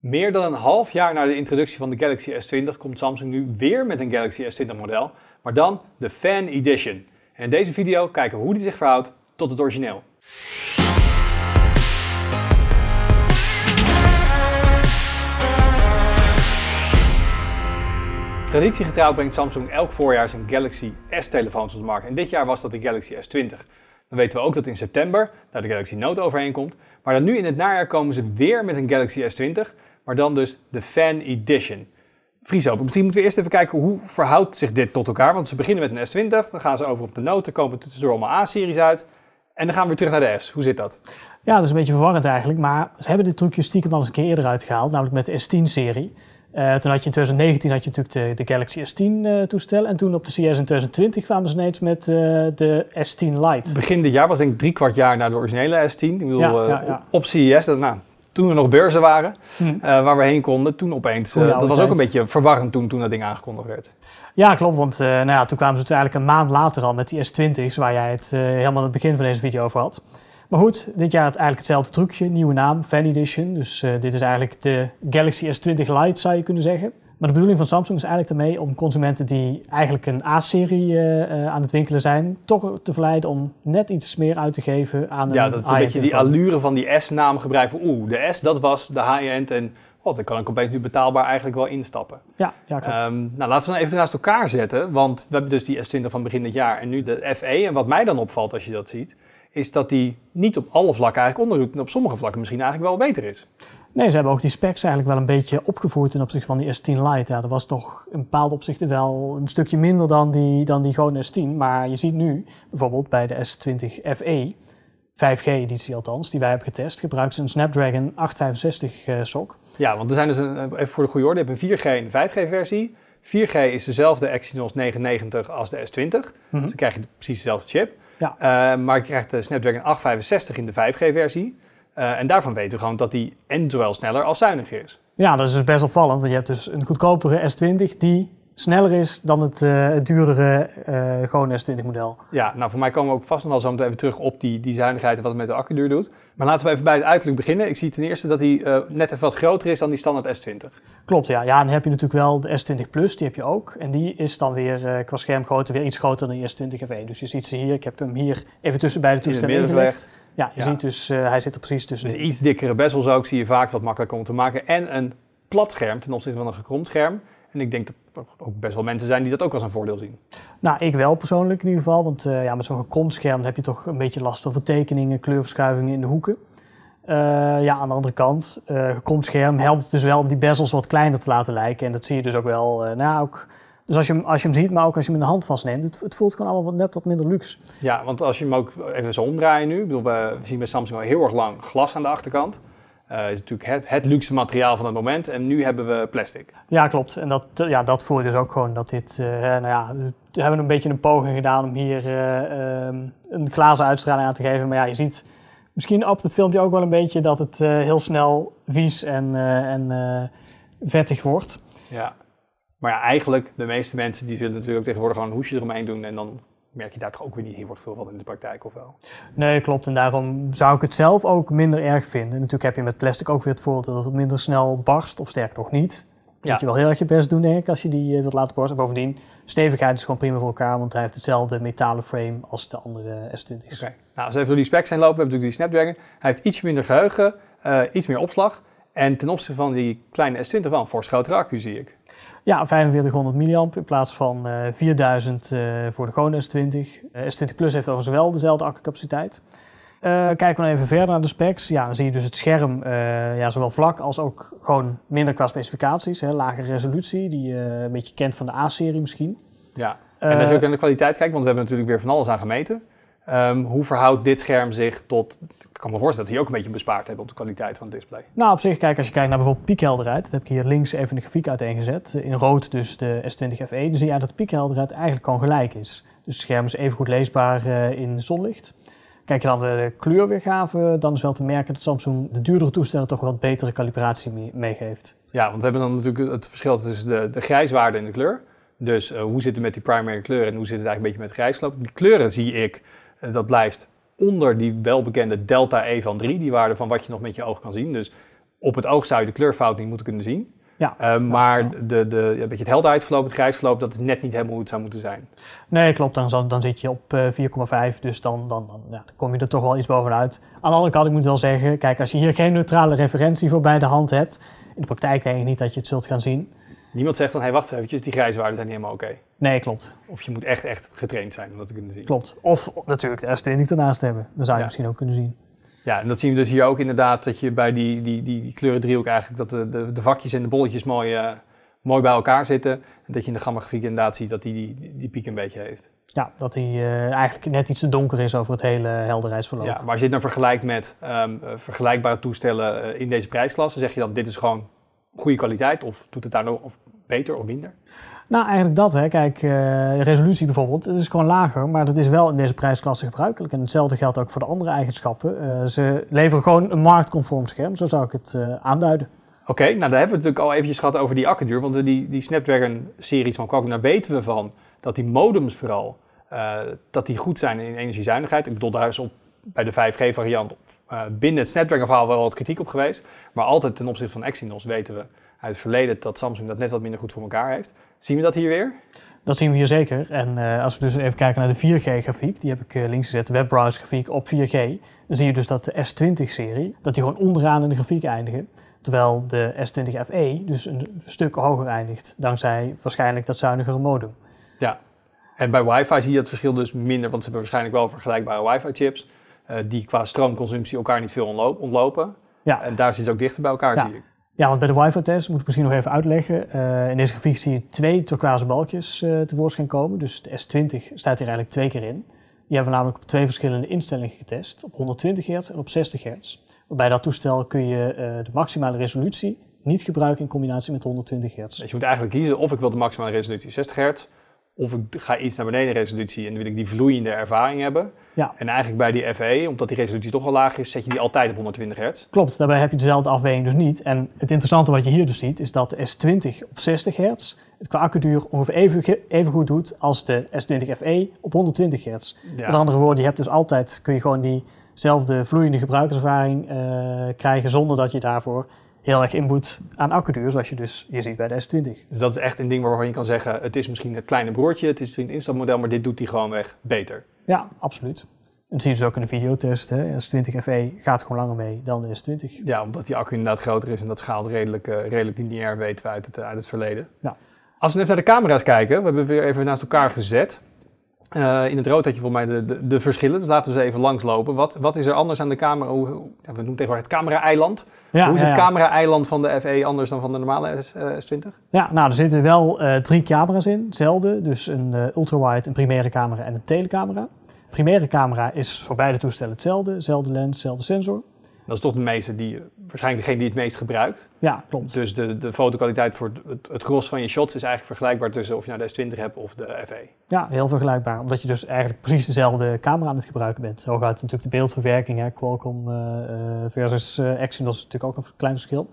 Meer dan een half jaar na de introductie van de Galaxy S20 komt Samsung nu weer met een Galaxy S20 model, maar dan de Fan Edition. En in deze video kijken we hoe die zich verhoudt tot het origineel. Traditiegetrouw brengt Samsung elk voorjaar zijn Galaxy S-telefoons op de markt en dit jaar was dat de Galaxy S20. Dan weten we ook dat in september daar de Galaxy Note overheen komt, maar dan nu in het najaar komen ze weer met een Galaxy S20 maar dan dus de Fan Edition. open. Misschien moeten we eerst even kijken hoe verhoudt zich dit tot elkaar. Want ze beginnen met een S20, dan gaan ze over op de noten, komen tussendoor allemaal A-series uit. En dan gaan we weer terug naar de S. Hoe zit dat? Ja, dat is een beetje verwarrend eigenlijk. Maar ze hebben dit trucje stiekem al eens een keer eerder uitgehaald, namelijk met de S10-serie. Eh, toen had je in 2019 had je natuurlijk de, de Galaxy S10-toestel. Eh, en toen op de CS in 2020 kwamen ze ineens met eh, de S10 Lite. Begin dit jaar was denk ik drie kwart jaar na de originele S10. Ik bedoel, op CES, dat, nou, toen er nog beurzen waren, hm. eh, waar we heen konden, toen opeens. Eh, dat was ook een beetje verwarrend toen, toen dat ding aangekondigd werd. Ja, klopt. Want uh, nou ja, toen kwamen ze uiteindelijk een maand later al met die S20's, waar jij het helemaal aan het begin van deze video over had. Maar goed, dit jaar het eigenlijk hetzelfde trucje, nieuwe naam, Fan Edition. Dus dit is eigenlijk de Galaxy S20 Lite, zou je kunnen zeggen. Maar de bedoeling van Samsung is eigenlijk daarmee om consumenten die eigenlijk een A-serie eh, eh, aan het winkelen zijn, toch te verleiden om net iets meer uit te geven aan de een Ja, dat is een beetje die allure van die S-naam gebruiken. Oeh, de S dat was de high-end en oh, dan kan ik opeens nu betaalbaar eigenlijk wel instappen. Ja, ja klopt. Ehm, nou, laten we dan even naast elkaar zetten, want we hebben dus die S20 van begin dit jaar en nu de FE. En wat mij dan opvalt als je dat ziet, is dat die niet op alle vlakken eigenlijk onderdoet en op sommige vlakken misschien eigenlijk wel beter is. Nee, ze hebben ook die specs eigenlijk wel een beetje opgevoerd ten opzichte van die S10 Lite. Ja, dat was toch in bepaalde opzichten wel een stukje minder dan die, dan die gewone S10. Maar je ziet nu bijvoorbeeld bij de S20 FE, 5G-editie althans, die wij hebben getest, gebruikt ze een Snapdragon 865 uh, sok. Ja, want er zijn dus, eh, even voor de goede orde, je hebt een 4G en 5G-versie. 4G is dezelfde Exynos 99 als de S20. Mhm. Dus dan krijg je precies dezelfde chip. Ja. Eh, maar je krijgt de Snapdragon 865 in de 5G-versie. Eh, en daarvan weten we gewoon dat die en zowel sneller als zuiniger is. Ja, dat is dus best opvallend. Want je hebt dus een goedkopere S20 die sneller is dan het, eh, duurdere uh, eh, S20 model. Ja, nou voor mij komen we ook vast nog al zo meteen even terug op die, die zuinigheid en wat het met de accuduur doet. Maar laten we even bij het uiterlijk beginnen. Ik zie ten eerste dat hij eh, net even wat groter is dan die standaard S20. Klopt, ja. Ja, dan heb je natuurlijk wel de S20 Plus, die heb je ook. En die is dan weer qua schermgrootte weer iets groter dan de S20 f Dus je ziet ze hier, ik heb hem hier even tussen beide toestellen gelegd. Ja, je ziet dus, hij zit er precies tussen. Dus iets dikkere bezels ook, zie je vaak wat makkelijker om te maken. En een plat scherm ten opzichte van een gekromd scherm. En ik denk dat er ook best wel mensen zijn die dat ook als een voordeel zien. Nou, ik wel persoonlijk in ieder geval. Want eh, ja, met zo'n scherm heb je toch een beetje last van vertekeningen, kleurverschuivingen in de hoeken. Eh, ja, aan de andere kant, uh, scherm helpt dus wel om die bezels wat kleiner te laten lijken. En dat zie je dus ook wel. nou, ook, dus als je, hem, als je hem ziet, maar ook als je hem in de hand vastneemt, het, het voelt gewoon allemaal wat, net wat minder luxe. Ja, want als je hem ook even zo omdraait nu. bedoel, we, we zien bij Samsung al heel erg lang glas aan de achterkant. Uh, is natuurlijk het, luxe materiaal van het moment. En nu hebben we plastic. Ja, klopt. En dat, eh, ja, dat voelt dus ook gewoon dat dit. Eh, nou ja, we hebben een beetje een poging gedaan om hier ehm, een glazen uitstraling aan te geven. Maar ja, je ziet misschien op het filmpje ook wel een beetje dat het heel snel vies en, en vettig wordt. Ja. Maar ja, eigenlijk, de meeste mensen die zullen natuurlijk tegenwoordig gewoon een hoesje eromheen doen en dan merk je daar toch ook weer niet heel erg veel van in de praktijk, of wel? Nee, klopt. En daarom zou ik het zelf ook minder erg vinden. Natuurlijk heb je met plastic ook weer het voordeel dat het minder snel barst, of sterk nog niet. Ja. Moet je wel heel erg je best doen, denk ik, als je die eh, wilt laten borsten. Bovendien, stevigheid is gewoon prima voor elkaar, want hij heeft hetzelfde metalen frame als de andere S20's. Oké. Nou, als we even door die specs heen lopen, we hebben natuurlijk die Snapdragon. Hij heeft iets minder geheugen, eh, iets meer opslag. En ten opzichte van die kleine S20 van een grotere accu, zie ik. Ja, 4500 milliamp in plaats van uh, eh, 4000 eh, voor de gewone S20. Uh, S20 Plus heeft overigens wel dezelfde accucapaciteit. Eh, kijken we dan even verder naar de specs. Ja, dan zie je dus het scherm, ja, zowel vlak als ook gewoon minder qua specificaties. Hè, lagere resolutie, die je een beetje kent van de A-serie misschien. Ja, en als je ook naar de kwaliteit kijkt, want we hebben natuurlijk weer van alles aan gemeten. Ehm, hoe verhoudt dit scherm zich tot... Ik kan me voorstellen dat hij ook een beetje bespaard hebben op de kwaliteit van het display. Nou, op zich, kijk, als je kijkt naar bijvoorbeeld piekhelderheid. Dat heb ik hier links even de grafiek uiteengezet. In rood dus de S20 FE. Dan zie je dat de piekhelderheid eigenlijk gewoon gelijk is. Dus het scherm is even goed leesbaar eh, in zonlicht. Kijk je dan de kleurweergave, dan is wel te merken dat Samsung de duurdere toestellen toch wat betere kalibratie meegeeft. Ja, want we hebben dan natuurlijk het verschil tussen de, de grijswaarde en de kleur. Dus eh, hoe zit het met die primary kleuren en hoe zit het eigenlijk een beetje met grijsloop? Die kleuren zie ik eh, dat blijft onder die welbekende delta E van 3, die waarde van wat je nog met je oog kan zien. Dus op het oog zou je de kleurfout niet moeten kunnen zien. Ja, eh, maar De, de, beetje het helderheidsverloop, het grijs verloop, dat is net niet helemaal hoe het zou moeten zijn. Nee, klopt. Dan, dan zit je op 4,5, eh, dus dan, dan, dan, ja, dan kom je er toch wel iets bovenuit. Aan de andere kant, ik moet wel zeggen, kijk, als je hier geen neutrale referentie voor bij de hand hebt, in de praktijk denk ik niet dat je het zult gaan zien. Niemand zegt dan, hé, wacht eventjes, die grijswaarden zijn niet helemaal oké. Nee, klopt. Of je moet echt, echt getraind zijn om dat te kunnen zien. Klopt. Of natuurlijk de s niet ernaast hebben. Dan zou je misschien ook kunnen zien. Ja, en dat zien we dus hier ook inderdaad, dat je bij die, die, die, die kleuren driehoek eigenlijk, dat de, de, de, vakjes en de bolletjes mooi, eh, mooi bij elkaar zitten. En dat je in de gammagrafiek inderdaad ziet dat die, die, die piek een beetje heeft. Ja, dat hij eh, eigenlijk net iets te donker is over het hele helderheidsverloop. Ja, maar je zit dan vergelijkt met ehm, eh, vergelijkbare toestellen in deze prijsklasse, zeg je dat dit is gewoon goede kwaliteit of doet het daar nog beter of minder? Nou, eigenlijk dat. Hè. Kijk, eh, resolutie bijvoorbeeld, het is gewoon lager, maar dat is wel in deze prijsklasse gebruikelijk. En hetzelfde geldt ook voor de andere eigenschappen. Eh, ze leveren gewoon een marktconform scherm, zo zou ik het eh, aanduiden. Oké, nou daar hebben we het natuurlijk al eventjes gehad over die accuduur. want die, die Snapdragon-series van Qualcomm, daar weten we van dat die modems vooral, dat die goed zijn in energiezuinigheid. Ik bedoel, daar is op bij de 5G-variant eh, binnen het Snapdragon-verhaal wel wat kritiek op geweest. Maar altijd ten opzichte van Exynos weten we uit het verleden dat Samsung dat net wat minder goed voor elkaar heeft. Zien we dat hier weer? Dat zien we hier zeker. En eh, als we dus even kijken naar de 4G-grafiek, die heb ik eh, links gezet, de webbrowser-grafiek op 4G, dan zie je dus dat de S20-serie, dat die gewoon onderaan in de grafiek eindigen. Terwijl de S20 FE dus een stuk hoger eindigt, dankzij waarschijnlijk dat zuinigere modem. Ja, en bij wifi zie je dat verschil dus minder, want ze hebben waarschijnlijk wel vergelijkbare wifi-chips. Eh, die qua stroomconsumptie elkaar niet veel ontlopen. Ja. En daar zit ze ook dichter bij elkaar, ja. zie ik. Ja, want bij de wifi-test moet ik misschien nog even uitleggen. Eh, in deze grafiek zie je twee turquoise balkjes eh, tevoorschijn komen. Dus de S20 staat hier eigenlijk twee keer in. Die hebben we namelijk op twee verschillende instellingen getest. Op 120 Hz en op 60 hertz. Bij dat toestel kun je de maximale resolutie niet gebruiken in combinatie met 120 hertz. Dus je moet eigenlijk kiezen of ik wil de maximale resolutie 60 hertz of ik ga iets naar beneden resolutie en dan wil ik die vloeiende ervaring hebben. Ja. En eigenlijk bij die FE, omdat die resolutie toch al laag is, zet je die altijd op 120 hertz. Klopt, daarbij heb je dezelfde afweging dus niet. En het interessante wat je hier dus ziet, is dat de S20 op 60 hertz het qua accuduur ongeveer even, goed doet als de S20 FE op 120 hertz. Met andere woorden, je hebt dus altijd, kun je gewoon diezelfde vloeiende gebruikerservaring eh, krijgen zonder dat je daarvoor heel erg inboet aan accuduur, zoals je dus hier ziet bij de S20. Dus dat is echt een ding waarvan je kan zeggen, het is misschien het kleine broertje, het is een een instapmodel, maar dit doet hij gewoon weg beter. Ja, absoluut. En dat zie je dus ook in de videotest. de S20 FE gaat gewoon langer mee dan de S20. Ja, omdat die accu inderdaad groter is en dat schaalt redelijk, eh, redelijk lineair, weten we uit het, eh, uit het verleden. Als we even naar de camera's kijken, we hebben weer even naast elkaar gezet. Eh, in het rood had je voor mij de, de, de, verschillen. Dus laten we ze even langslopen. Wat, wat is er anders aan de camera? we noemen tegenwoordig het camera-eiland. hoe is het cameraeiland van de FE anders dan van de normale S, 20 eh, Ja, nou, er zitten wel eh, drie camera's in, zelden. Dus een ultrawide, een primaire camera en een telecamera. De primaire camera is voor beide toestellen hetzelfde. Zelfde lens, zelfde sensor dat is toch de meeste die, waarschijnlijk degene die het meest gebruikt. Ja, klopt. Dus de, de fotokwaliteit voor het, het gros van je shots is eigenlijk vergelijkbaar tussen of je nou de S20 hebt of de FE. Ja, heel vergelijkbaar. Omdat je dus eigenlijk precies dezelfde camera aan het gebruiken bent. Zo gaat natuurlijk de beeldverwerking, hè, Qualcomm eh, eh, versus uh, Action, dat is natuurlijk ook een klein verschil.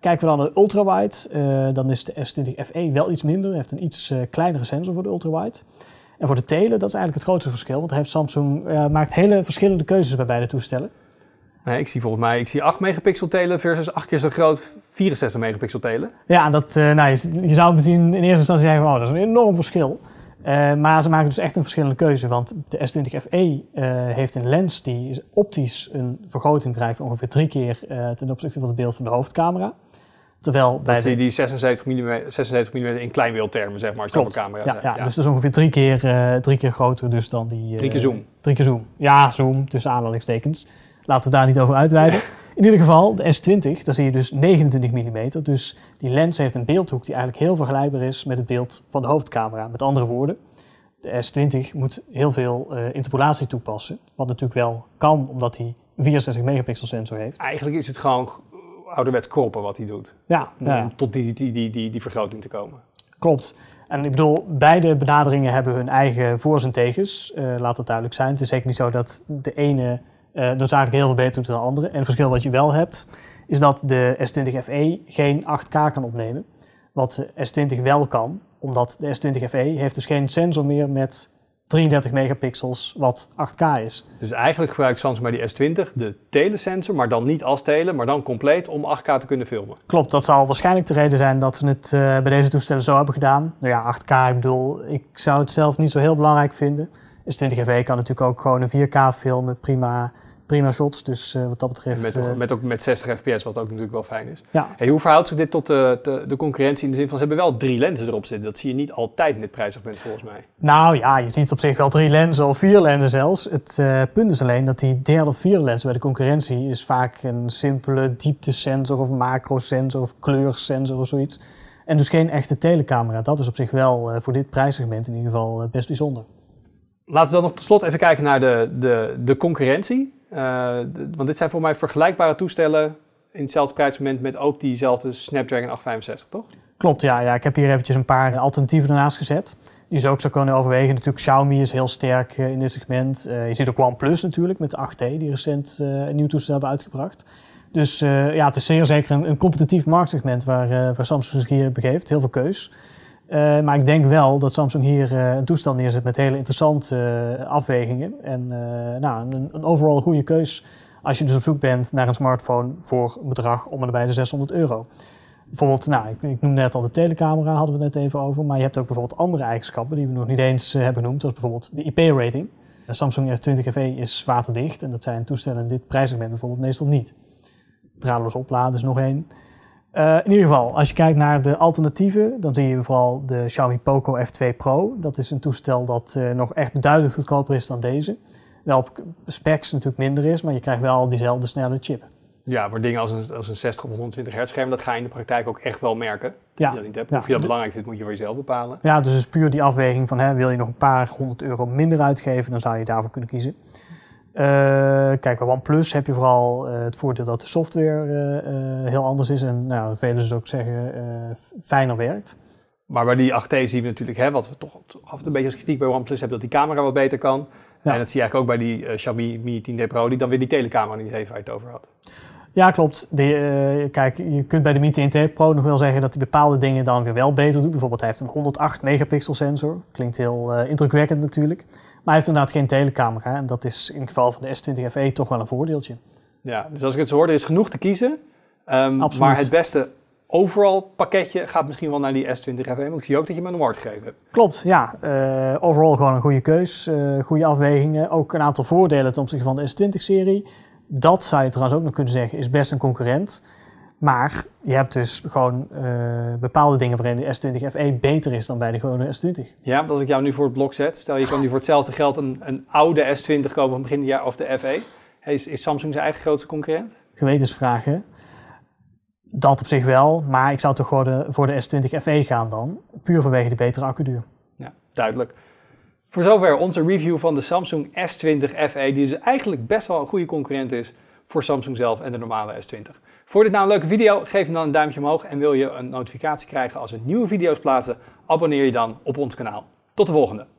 Kijken we dan naar ultrawide, uh, dan is de S20 FE wel iets minder. Hij heeft een iets kleinere sensor voor de ultrawide. En voor de tele, dat is eigenlijk het grootste verschil. Want heeft Samsung maakt hele verschillende keuzes bij beide toestellen. Nee, ik zie volgens mij ik zie 8 megapixel telen versus 8 keer zo groot 64 megapixel telen. Ja, dat, uh, nou, je, zou misschien in eerste instantie zeggen, wow, oh, dat is een enorm verschil. Eh, maar ze maken dus echt een verschillende keuze, want de S20 FE eh, heeft een lens die optisch een vergroting krijgt ongeveer drie keer ten opzichte van het beeld van de hoofdcamera. Terwijl bij die 76 mm, 76 mm in kleinbeeldtermen, zeg maar, als een camera. Ja, ja, dus dat is ongeveer drie keer, drie keer groter dus dan die... drie keer zoom. Drie keer zoom. Ja, zoom, tussen aanhalingstekens. Laten we daar niet over uitweiden. In ieder geval, de S20, daar zie je dus 29 mm. Dus die lens heeft een beeldhoek die eigenlijk heel vergelijkbaar is met het beeld van de hoofdcamera. Met andere woorden, de S20 moet heel veel eh, interpolatie toepassen. Wat natuurlijk wel kan, omdat hij 64 megapixel sensor heeft. Eigenlijk is het gewoon ouderwets kroppen wat hij doet. Ja, om tot die, die, die, die, die vergroting te komen. Klopt. En ik bedoel, beide benaderingen hebben hun eigen voor's en tegens. Eh, laat dat duidelijk zijn. Het is zeker niet zo dat de ene eh, dan is eigenlijk heel veel beter doet dan de andere. En het verschil wat je wel hebt, is dat de S20 FE geen 8K kan opnemen. Wat de S20 wel kan, omdat de S20 FE heeft dus geen sensor meer met 33 megapixels, wat 8K is. Dus eigenlijk gebruikt Samsung bij die S20 de telesensor, maar dan niet als tele, maar dan compleet om 8K te kunnen filmen. Klopt, dat zal waarschijnlijk de reden zijn dat ze het eh, bij deze toestellen zo hebben gedaan. Nou ja, 8K, ik bedoel, ik zou het zelf niet zo heel belangrijk vinden. S20 FE kan natuurlijk ook gewoon een 4K filmen, prima prima shots. Dus eh, wat dat betreft... Met, eh, met, ook met 60 fps, wat ook natuurlijk wel fijn is. Ja. Hey, hoe verhoudt zich dit tot de, de, de, concurrentie? In de zin van, ze hebben wel drie lenzen erop zitten. Dat zie je niet altijd in dit prijssegment, volgens mij. Nou ja, je ziet op zich wel drie lenzen of vier lenzen zelfs. Het eh, punt is alleen dat die derde of vierde lens bij de concurrentie... is vaak een simpele dieptesensor of macrosensor of kleursensor of zoiets... En dus geen echte telecamera. Dat is op zich wel voor dit prijssegment in ieder geval best bijzonder. Laten we dan nog tenslotte slot even kijken naar de, de, de concurrentie. Eh, want dit zijn voor mij vergelijkbare toestellen in hetzelfde prijsmoment met ook diezelfde Snapdragon 865, toch? Klopt, ja. ja. Ik heb hier eventjes een paar eh, alternatieven ernaast gezet. Die je ook zou kunnen overwegen. Natuurlijk, Xiaomi is heel sterk eh, in dit segment. je ziet ook OnePlus natuurlijk met de 8T, die recent een nieuw toestel hebben uitgebracht. Dus ja, het is zeer zeker een, een competitief marktsegment waar, waar Samsung zich hier begeeft. Heel veel keus. Eh, maar ik denk wel dat Samsung hier eh, een toestel neerzet met hele interessante eh, afwegingen. En nou, een, een, goede keus als je dus op zoek bent naar een smartphone voor een bedrag om en bij de 600 euro. Bijvoorbeeld, nou, ik, noemde net al de telecamera, hadden we het net even over. Maar je hebt ook bijvoorbeeld andere eigenschappen die we nog niet eens hebben genoemd. Zoals bijvoorbeeld de IP-rating. De Samsung S20 FE is waterdicht en dat zijn toestellen in dit prijssegment bijvoorbeeld meestal niet. Draadloos opladen is nog één. Eh, in ieder geval, als je kijkt naar de alternatieven, dan zie je vooral de Xiaomi Poco F2 Pro. Dat is een toestel dat eh, nog echt duidelijk goedkoper is dan deze. Wel op specs natuurlijk minder is, maar je krijgt wel diezelfde snelle chip. Ja, maar dingen als een, als een 60 of 120 hertz scherm, dat ga je in de praktijk ook echt wel merken. Ja. Je dat niet hebt. Of je dat belangrijk vindt, moet je voor jezelf bepalen. Ja, dus het is puur die afweging van hè, wil je nog een paar honderd euro minder uitgeven, dan zou je daarvoor kunnen kiezen. Eh, kijk, bij OnePlus heb je vooral eh, het voordeel dat de software eh, heel anders is. En nou, velen zullen ook zeggen, fijner werkt. Maar bij die 8T zien we natuurlijk, hè, wat we toch af een beetje als kritiek bij OnePlus hebben, dat die camera wat beter kan. En dat zie je eigenlijk ook bij die Xiaomi Mi 10D Pro, die dan weer die telecamera niet even uit over had. Ja, klopt. De, eh, kijk, je kunt bij de Meet NT Pro nog wel zeggen dat hij bepaalde dingen dan weer wel beter doet. Bijvoorbeeld hij heeft een 108 megapixel sensor. Klinkt heel eh, indrukwekkend natuurlijk. Maar hij heeft inderdaad geen telecamera. En dat is in het geval van de S20 FE toch wel een voordeeltje. Ja, dus als ik het zo hoorde, is genoeg te kiezen. Ehm, Absoluut. Maar het beste overall pakketje gaat misschien wel naar die S20 FE. Want ik zie ook dat je me een award gegeven Klopt, ja. Uh, overall gewoon een goede keus. goede afwegingen. Ook een aantal voordelen ten opzichte van de S20-serie. Dat zou je trouwens ook nog kunnen zeggen, is best een concurrent. Maar je hebt dus gewoon eh, bepaalde dingen waarin de S20 FE beter is dan bij de gewone S20. Ja, want als ik jou nu voor het blok zet, stel je kan nu voor hetzelfde geld een, een oude S20 kopen van begin jaar of de FE. Is, is Samsung zijn eigen grootste concurrent? Gewetensvragen. Dat op zich wel, maar ik zou toch voor de, voor de S20 FE gaan dan. Puur vanwege de betere accuduur. Ja, duidelijk. Voor zover onze review van de Samsung S20 FE, die dus eigenlijk best wel een goede concurrent is voor Samsung zelf en de normale S20. Vond je dit nou een leuke video? Geef hem dan een duimpje omhoog en wil je een notificatie krijgen als we nieuwe video's plaatsen? Abonneer je dan op ons kanaal. Tot de volgende!